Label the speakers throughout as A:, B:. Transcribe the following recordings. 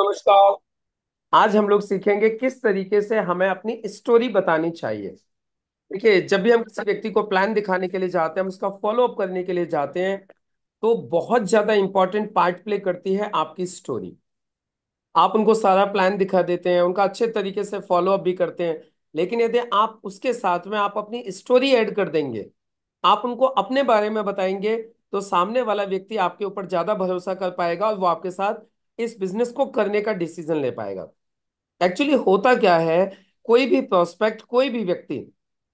A: नमस्कार आज हम लोग सीखेंगे किस तरीके से हमें अपनी स्टोरी बतानी चाहिए देखिए जब भी हम किसी व्यक्ति को प्लान दिखाने के लिए जाते हैं हम उसका फॉलो अप करने के लिए जाते हैं तो बहुत ज्यादा इंपॉर्टेंट पार्ट प्ले करती है आपकी स्टोरी आप उनको सारा प्लान दिखा देते हैं उनका अच्छे तरीके से फॉलो अप भी करते हैं लेकिन यदि आप उसके साथ में आप अपनी स्टोरी ऐड कर देंगे आप उनको अपने बारे में बताएंगे तो सामने वाला व्यक्ति आपके ऊपर ज्यादा भरोसा कर पाएगा और वो आपके साथ इस बिजनेस को करने का डिसीजन ले पाएगा एक्चुअली होता क्या है कोई भी प्रोस्पेक्ट कोई भी व्यक्ति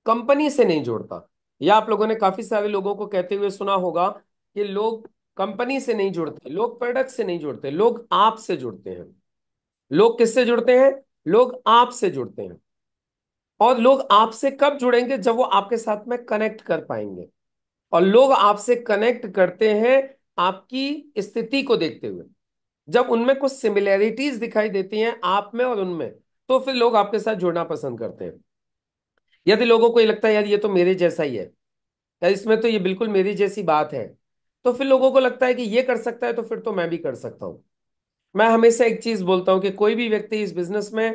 A: कंपनी से नहीं जोड़ता या आप लोगों ने काफी सारे लोगों को कहते हुए सुना होगा कि लोग कंपनी से नहीं जुड़ते लोग प्रोडक्ट से नहीं जुड़ते लोग आप से जुड़ते हैं लोग किससे जुड़ते हैं लोग आपसे जुड़ते हैं और लोग आपसे कब जुड़ेंगे जब वो आपके साथ में कनेक्ट कर पाएंगे और लोग आपसे कनेक्ट करते हैं आपकी स्थिति को देखते हुए जब उनमें कुछ सिमिलैरिटीज दिखाई देती हैं आप में और उनमें तो फिर लोग आपके साथ जुड़ना पसंद करते हैं यदि लोगों को ये लगता है यार ये तो मेरे जैसा ही है यार इसमें तो ये बिल्कुल मेरी जैसी बात है तो फिर लोगों को लगता है कि ये कर सकता है तो फिर तो मैं भी कर सकता हूं मैं हमेशा एक चीज बोलता हूं कि कोई भी व्यक्ति इस बिजनेस में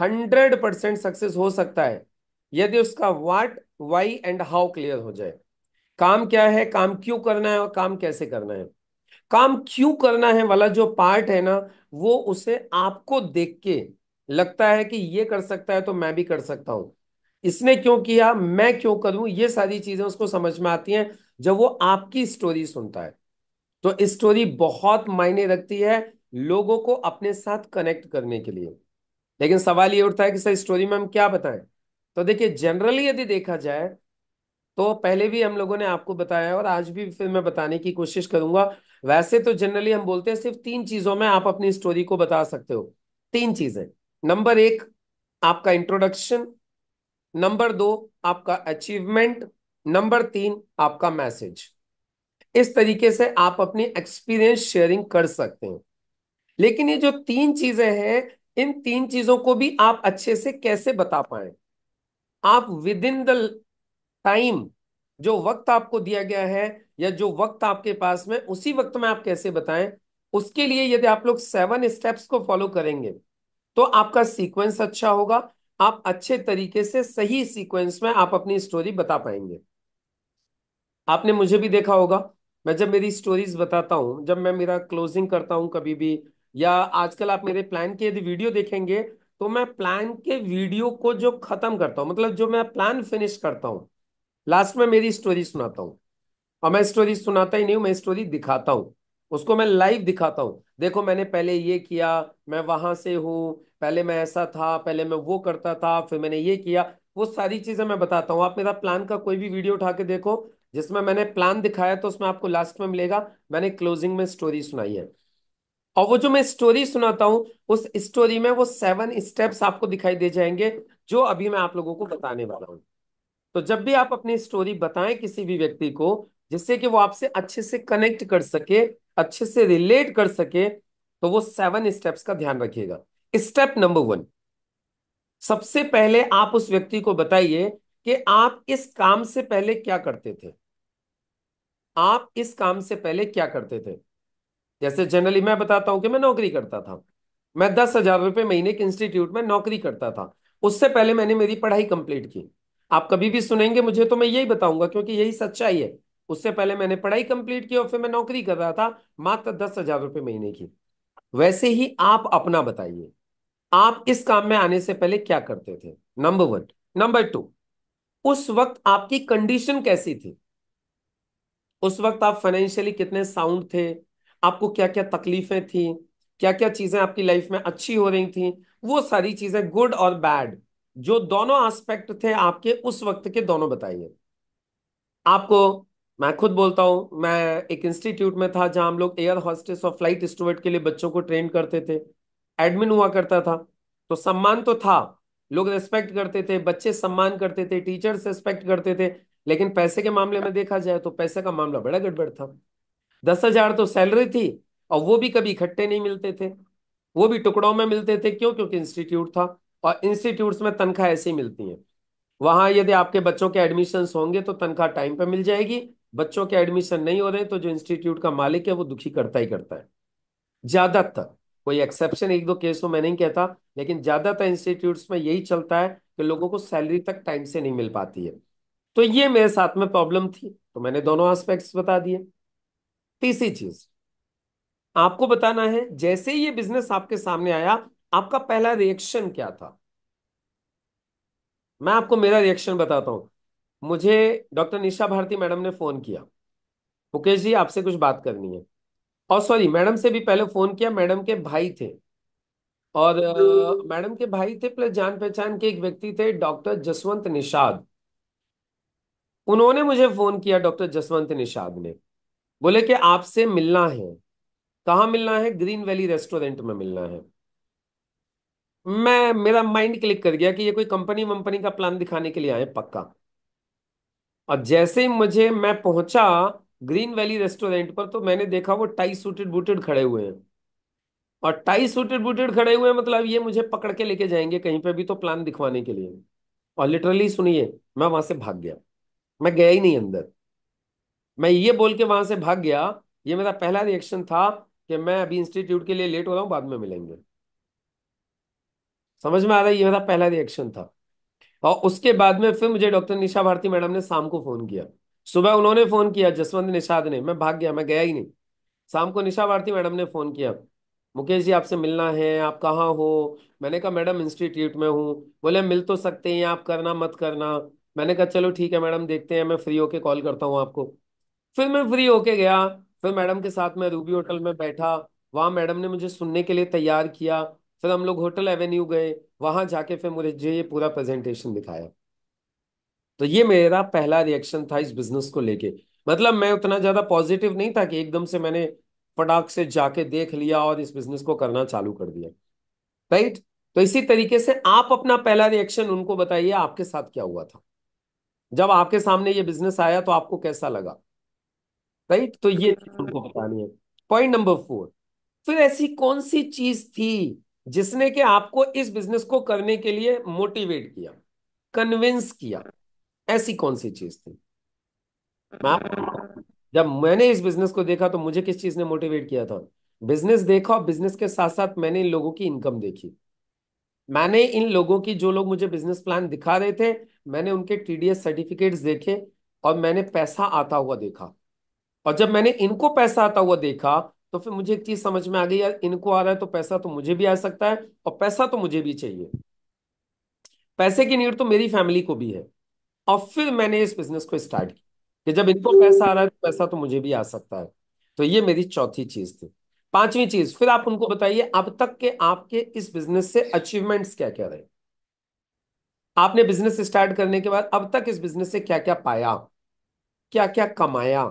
A: हंड्रेड परसेंट सक्सेस हो सकता है यदि उसका what why and how clear हो जाए काम क्या है काम क्यों करना है और काम कैसे करना है काम क्यों करना है वाला जो पार्ट है ना वो उसे आपको देख के लगता है कि ये कर सकता है तो मैं भी कर सकता हूं इसने क्यों किया मैं क्यों करूं ये सारी चीजें उसको समझ में आती हैं जब वो आपकी स्टोरी सुनता है तो स्टोरी बहुत मायने रखती है लोगों को अपने साथ कनेक्ट करने के लिए लेकिन सवाल ये उठता है कि सर स्टोरी में हम क्या बताएं तो देखिए जनरली यदि देखा जाए तो पहले भी हम लोगों ने आपको बताया और आज भी फिर मैं बताने की कोशिश करूंगा वैसे तो जनरली हम बोलते हैं सिर्फ तीन चीजों में आप अपनी स्टोरी को बता सकते हो तीन चीजें नंबर एक आपका इंट्रोडक्शन नंबर दो आपका अचीवमेंट नंबर तीन आपका मैसेज इस तरीके से आप अपनी एक्सपीरियंस शेयरिंग कर सकते हैं लेकिन ये जो तीन चीजें हैं इन तीन चीजों को भी आप अच्छे से कैसे बता पाए आप विद इन द टाइम जो वक्त आपको दिया गया है या जो वक्त आपके पास में उसी वक्त में आप कैसे बताएं उसके लिए यदि आप लोग सेवन स्टेप्स को फॉलो करेंगे तो आपका सीक्वेंस अच्छा होगा आप अच्छे तरीके से सही सीक्वेंस में आप अपनी स्टोरी बता पाएंगे आपने मुझे भी देखा होगा मैं जब मेरी स्टोरीज बताता हूं जब मैं मेरा क्लोजिंग करता हूं कभी भी या आजकल आप मेरे प्लान के यदि वीडियो देखेंगे तो मैं प्लान के वीडियो को जो खत्म करता हूँ मतलब जो मैं प्लान फिनिश करता हूँ लास्ट में मेरी स्टोरी सुनाता हूँ और मैं स्टोरी सुनाता ही नहीं हूँ मैं स्टोरी दिखाता हूँ उसको मैं लाइव दिखाता हूँ देखो मैंने पहले ये किया मैं वहां से हूँ पहले मैं ऐसा था पहले मैं वो करता था फिर मैंने ये किया वो सारी चीजें मैं बताता हूँ आप मेरा प्लान का कोई भी वीडियो उठा के देखो जिसमें मैंने प्लान दिखाया तो उसमें आपको लास्ट में मिलेगा मैंने क्लोजिंग में स्टोरी सुनाई है और वो जो मैं स्टोरी सुनाता हूँ उस स्टोरी में वो सेवन स्टेप्स आपको दिखाई दे जाएंगे जो अभी मैं आप लोगों को बताने वाला हूँ तो जब भी आप अपनी स्टोरी बताएं किसी भी व्यक्ति को जिससे कि वो आपसे अच्छे से कनेक्ट कर सके अच्छे से रिलेट कर सके तो वो सेवन स्टेप्स का ध्यान रखिएगा स्टेप नंबर वन सबसे पहले आप उस व्यक्ति को बताइए कि आप इस काम से पहले क्या करते थे आप इस काम से पहले क्या करते थे जैसे जनरली मैं बताता हूं कि मैं नौकरी करता था मैं दस हजार रुपये महीने के इंस्टीट्यूट में नौकरी करता था उससे पहले मैंने मेरी पढ़ाई कंप्लीट की आप कभी भी सुनेंगे मुझे तो मैं यही बताऊंगा क्योंकि यही सच्चाई है उससे पहले मैंने पढ़ाई कंप्लीट की और फिर मैं नौकरी कर रहा था मात्र दस हजार रुपये महीने की वैसे ही आप अपना बताइए आप इस काम में आने से पहले क्या करते थे नंबर वन नंबर टू उस वक्त आपकी कंडीशन कैसी थी उस वक्त आप फाइनेंशियली कितने साउंड थे आपको क्या क्या तकलीफें थी क्या क्या चीजें आपकी लाइफ में अच्छी हो रही थी वो सारी चीजें गुड और बैड जो दोनों एस्पेक्ट थे आपके उस वक्त के दोनों बताइए आपको मैं खुद बोलता हूं मैं एक इंस्टीट्यूट में था जहां हम लोग एयर हॉस्टेस और फ्लाइट स्टूडेंट के लिए बच्चों को ट्रेन करते थे एडमिन हुआ करता था तो सम्मान तो था लोग रेस्पेक्ट करते थे बच्चे सम्मान करते थे टीचर्स रेस्पेक्ट करते थे लेकिन पैसे के मामले में देखा जाए तो पैसे का मामला बड़ा गड़बड़ था दस हजार तो सैलरी थी और वो भी कभी इकट्ठे नहीं मिलते थे वो भी टुकड़ों में मिलते थे क्यों क्योंकि इंस्टीट्यूट था और इंस्टीट्यूट्स में तनख्वाह ऐसे ही मिलती है वहां यदि आपके बच्चों के एडमिशन होंगे तो तनख्वाह टाइम पर मिल जाएगी बच्चों के एडमिशन नहीं हो रहे तो जो इंस्टीट्यूट का मालिक है वो दुखी करता ही करता है ज्यादातर कोई एक्सेप्शन एक दो केस तो में नहीं कहता लेकिन ज्यादातर इंस्टीट्यूट में यही चलता है कि लोगों को सैलरी तक टाइम से नहीं मिल पाती है तो ये मेरे साथ में प्रॉब्लम थी तो मैंने दोनों एस्पेक्ट्स बता दिए तीसरी चीज आपको बताना है जैसे ही ये बिजनेस आपके सामने आया आपका पहला रिएक्शन क्या था मैं आपको मेरा रिएक्शन बताता हूं मुझे डॉक्टर निशा भारती मैडम ने फोन किया मुकेश जी आपसे कुछ बात करनी है और सॉरी मैडम से भी पहले फोन किया मैडम के भाई थे और मैडम के भाई थे प्लस जान पहचान के एक व्यक्ति थे डॉक्टर जसवंत निषाद उन्होंने मुझे फोन किया डॉक्टर जसवंत निषाद ने बोले कि आपसे मिलना है कहाँ मिलना है ग्रीन वैली रेस्टोरेंट में मिलना है मैं मेरा माइंड क्लिक कर गया कि ये कोई कंपनी वंपनी का प्लान दिखाने के लिए आए पक्का और जैसे ही मुझे मैं पहुंचा ग्रीन वैली रेस्टोरेंट पर तो मैंने देखा वो टाई सूटेड बूटेड खड़े हुए हैं और टाई सूटेड बूटेड खड़े हुए हैं मतलब ये मुझे पकड़ के लेके जाएंगे कहीं पे भी तो प्लान दिखवाने के लिए और लिटरली सुनिए मैं वहां से भाग गया मैं गया ही नहीं अंदर मैं ये बोल के वहां से भाग गया ये मेरा पहला रिएक्शन था कि मैं अभी इंस्टीट्यूट के लिए लेट हो रहा हूँ बाद में मिलेंगे समझ में आ रहा है ये मेरा पहला रिएक्शन था और उसके बाद में फिर मुझे डॉक्टर निशा भारती मैडम ने शाम को फोन किया सुबह उन्होंने फोन किया जसवंत निषाद ने मैं भाग गया मैं गया ही नहीं शाम को निशा भारती मैडम ने फोन किया मुकेश जी आपसे मिलना है आप कहाँ हो मैंने कहा मैडम इंस्टीट्यूट में हूँ बोले मिल तो सकते हैं आप करना मत करना मैंने कहा चलो ठीक है मैडम देखते हैं मैं फ्री होके कॉल करता हूँ आपको फिर मैं फ्री होके गया फिर मैडम के साथ मैं रूबी होटल में बैठा वहाँ मैडम ने मुझे सुनने के लिए तैयार किया फिर हम लोग होटल एवेन्यू गए वहां जाके फिर मुझे ये पूरा प्रेजेंटेशन दिखाया तो ये मेरा पहला रिएक्शन था इस बिजनेस को लेके मतलब मैं उतना ज्यादा पॉजिटिव नहीं था कि एकदम से मैंने फटाक से जाके देख लिया और इस बिजनेस को करना चालू कर दिया राइट तो इसी तरीके से आप अपना पहला रिएक्शन उनको बताइए आपके साथ क्या हुआ था जब आपके सामने ये बिजनेस आया तो आपको कैसा लगा राइट तो ये उनको बतानी है पॉइंट नंबर फोर फिर ऐसी कौन सी चीज थी जिसने कि आपको इस बिजनेस को करने के लिए मोटिवेट किया कन्विंस किया ऐसी कौन सी चीज थी मैं जब मैंने इस बिजनेस को देखा तो मुझे किस चीज ने मोटिवेट किया था बिजनेस देखा और बिजनेस के साथ साथ मैंने इन लोगों की इनकम देखी मैंने इन लोगों की जो लोग मुझे बिजनेस प्लान दिखा रहे थे मैंने उनके टीडीएस सर्टिफिकेट्स देखे और मैंने पैसा आता हुआ देखा और जब मैंने इनको पैसा आता हुआ देखा तो फिर मुझे एक चीज समझ में आ गई यार इनको आ रहा है तो पैसा तो मुझे भी आ सकता है और पैसा तो मुझे भी चाहिए पैसे की नीड तो मेरी फैमिली को भी है और फिर मैंने इस बिजनेस को स्टार्ट किया कि जब इनको पैसा आ रहा है तो पैसा तो मुझे भी आ सकता है तो ये मेरी चौथी चीज थी पांचवी चीज फिर आप उनको बताइए अब तक के आपके इस बिजनेस से अचीवमेंट्स क्या क्या रहे आपने बिजनेस स्टार्ट करने के बाद अब तक इस बिजनेस से क्या क्या पाया क्या क्या कमाया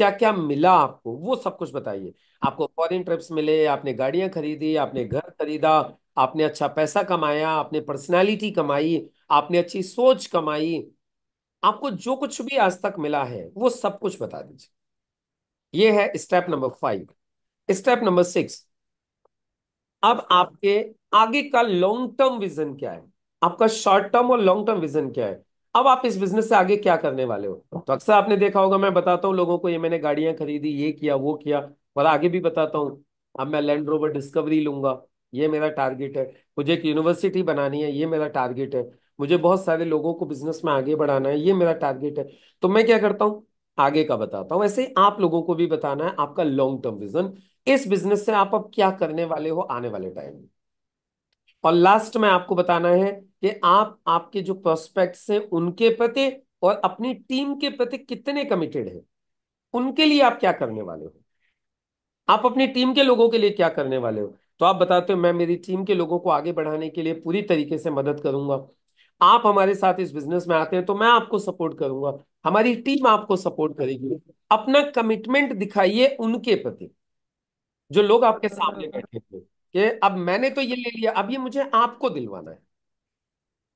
A: क्या क्या मिला आपको वो सब कुछ बताइए आपको फॉरेन ट्रिप्स मिले आपने गाड़ियां खरीदी आपने घर खरीदा आपने अच्छा पैसा कमाया आपने पर्सनालिटी कमाई आपने अच्छी सोच कमाई आपको जो कुछ भी आज तक मिला है वो सब कुछ बता दीजिए ये है step number five step number six अब आपके आगे का लॉन्ग टर्म विजन क्या है आपका शॉर्ट टर्म और लॉन्ग टर्म विजन क्या है अब आप इस बिजनेस से आगे क्या करने वाले हो तो अक्सर आपने देखा होगा मैं बताता हूँ लोगों को ये मैंने गाड़ियां खरीदी ये किया वो किया और आगे भी बताता हूँ अब मैं लैंड रोवर डिस्कवरी लूंगा ये मेरा टारगेट है मुझे एक यूनिवर्सिटी बनानी है ये मेरा टारगेट है मुझे बहुत सारे लोगों को बिजनेस में आगे बढ़ाना है ये मेरा टारगेट है तो मैं क्या करता हूँ आगे का बताता हूँ ऐसे आप लोगों को भी बताना है आपका लॉन्ग टर्म विजन इस बिजनेस से आप अब क्या करने वाले हो आने वाले टाइम में और लास्ट में आपको बताना है कि आप आपके जो प्रोस्पेक्ट्स हैं उनके प्रति और अपनी टीम के प्रति कितने कमिटेड हैं उनके लिए आप क्या करने वाले हो आप अपनी टीम के लोगों के लिए क्या करने वाले हो तो आप बताते हो मैं मेरी टीम के लोगों को आगे बढ़ाने के लिए पूरी तरीके से मदद करूंगा आप हमारे साथ इस बिजनेस में आते हैं तो मैं आपको सपोर्ट करूंगा हमारी टीम आपको सपोर्ट करेगी अपना कमिटमेंट दिखाइए उनके प्रति जो लोग आपके सामने बैठे थे कि अब मैंने तो ये ले लिया अब ये मुझे आपको दिलवाना है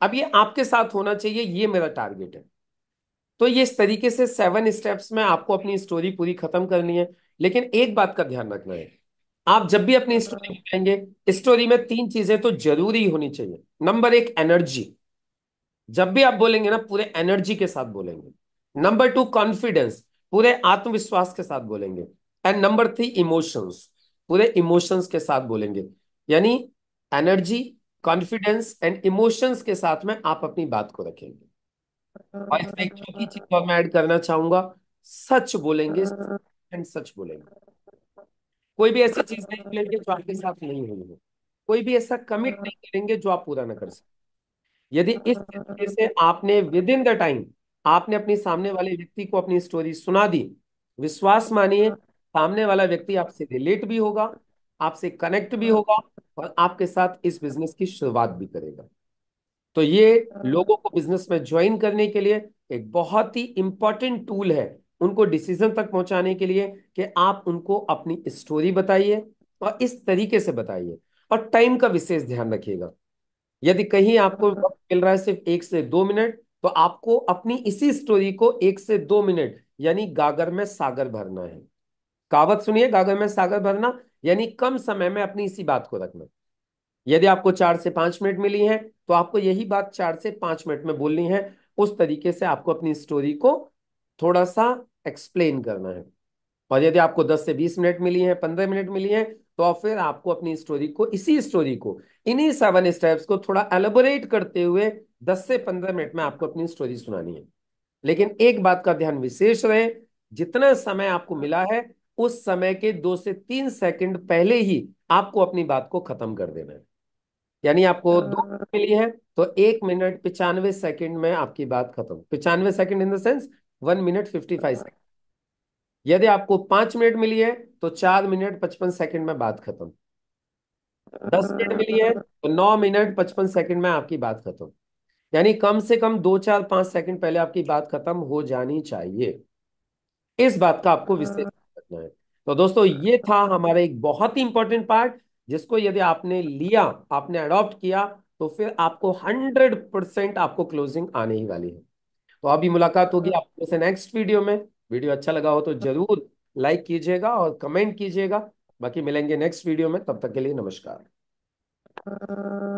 A: अब ये आपके साथ होना चाहिए ये मेरा टारगेट है तो ये इस तरीके से सेवन स्टेप्स में आपको अपनी स्टोरी पूरी खत्म करनी है लेकिन एक बात का ध्यान रखना है आप जब भी अपनी स्टोरी बनाएंगे स्टोरी में तीन चीजें तो जरूरी होनी चाहिए नंबर एक एनर्जी जब भी आप बोलेंगे ना पूरे एनर्जी के साथ बोलेंगे नंबर टू कॉन्फिडेंस पूरे आत्मविश्वास के साथ बोलेंगे एंड नंबर थ्री इमोशंस पूरे इमोशंस के साथ बोलेंगे यानी एनर्जी कॉन्फिडेंस एंड इमोशंस के साथ में आप अपनी बात को रखेंगे और इसमें एक छोटी चीज और मैं ऐड करना चाहूंगा सच बोलेंगे एंड सच बोलेंगे कोई भी ऐसी चीज नहीं बोलेंगे जो आपके साथ नहीं हुई हो कोई भी ऐसा कमिट नहीं करेंगे जो आप पूरा ना कर सकते यदि इस तरीके से आपने विद इन द टाइम आपने अपने सामने वाले व्यक्ति को अपनी स्टोरी सुना दी विश्वास मानिए सामने वाला व्यक्ति आपसे रिलेट भी होगा आपसे कनेक्ट भी हाँ। होगा और आपके साथ इस बिजनेस की शुरुआत भी करेगा तो ये हाँ। लोगों को बिजनेस में ज्वाइन करने के लिए एक बहुत ही इंपॉर्टेंट टूल है उनको डिसीजन तक पहुंचाने के लिए कि आप उनको अपनी स्टोरी बताइए और इस तरीके से बताइए और टाइम का विशेष ध्यान रखिएगा यदि कहीं आपको हाँ। मिल रहा है सिर्फ एक से दो मिनट तो आपको अपनी इसी स्टोरी को एक से दो मिनट यानी गागर में सागर भरना है कहावत सुनिए गागर में सागर भरना यानी कम समय में अपनी इसी बात को रखना यदि आपको चार से पांच मिनट मिली है तो आपको यही बात चार से पांच मिनट में बोलनी है उस तरीके से आपको अपनी स्टोरी को थोड़ा सा एक्सप्लेन करना है और यदि आपको दस से बीस मिनट मिली है पंद्रह मिनट मिली है तो फिर आपको अपनी स्टोरी को इसी स्टोरी को इन्हीं सेवन स्टेप्स को थोड़ा एलोबोरेट करते हुए दस से पंद्रह मिनट में आपको अपनी स्टोरी सुनानी है लेकिन एक बात का ध्यान विशेष रहे जितना समय आपको मिला है उस समय के दो से तीन सेकंड पहले ही आपको अपनी बात को खत्म कर देना है यानी आपको दो मिली है तो एक मिनट पिचानवे सेकंड में आपकी बात खत्म पिचानवे second in the sense one minute fifty five हाँ। सेकंड यदि आपको पांच मिनट मिली है तो चार मिनट पचपन सेकंड में बात खत्म दस मिनट मिली है तो नौ मिनट पचपन सेकंड में आपकी बात खत्म यानी कम से कम दो चार पांच सेकंड पहले आपकी बात खत्म हो जानी चाहिए इस बात का आपको विशेष है तो दोस्तों ये था हमारा एक बहुत ही इंपॉर्टेंट पार्ट जिसको यदि आपने लिया आपने अडॉप्ट किया तो फिर आपको हंड्रेड परसेंट आपको क्लोजिंग आने ही वाली है तो अभी मुलाकात होगी आपको से नेक्स्ट वीडियो में वीडियो अच्छा लगा हो तो जरूर लाइक कीजिएगा और कमेंट कीजिएगा बाकी मिलेंगे नेक्स्ट वीडियो में तब तक के लिए नमस्कार